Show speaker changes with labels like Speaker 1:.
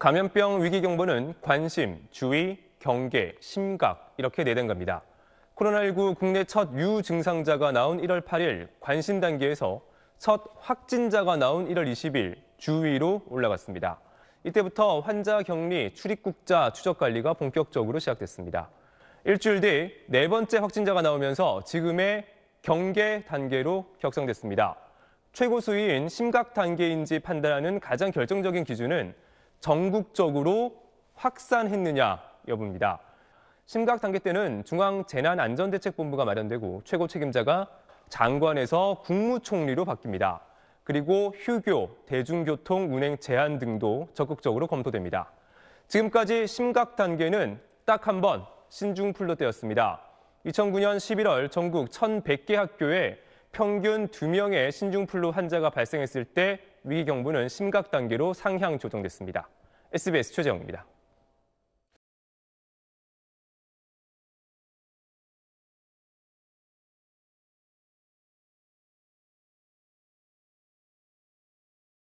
Speaker 1: 감염병 위기 경보는 관심, 주의, 경계, 심각 이렇게 내린 겁니다. 코로나19 국내 첫 유증상자가 나온 1월 8일 관심 단계에서 첫 확진자가 나온 1월 20일 주의로 올라갔습니다. 이때부터 환자 격리, 출입국자 추적 관리가 본격적으로 시작됐습니다. 일주일 뒤 네 번째 확진자가 나오면서 지금의 경계 단계로 격상됐습니다. 최고 수위인 심각 단계인지 판단하는 가장 결정적인 기준은 전국적으로 확산했느냐 여부입니다. 심각 단계 때는 중앙재난안전대책본부가 마련되고 최고 책임자가 장관에서 국무총리로 바뀝니다. 그리고 휴교, 대중교통 운행 제한 등도 적극적으로 검토됩니다. 지금까지 심각 단계는 딱 한 번 신중플루 때였습니다. 2009년 11월 전국 1,100개 학교에 평균 2명의 신중플루 환자가 발생했을 때 위기 경보는 심각 단계로 상향 조정됐습니다. SBS 최재영입니다.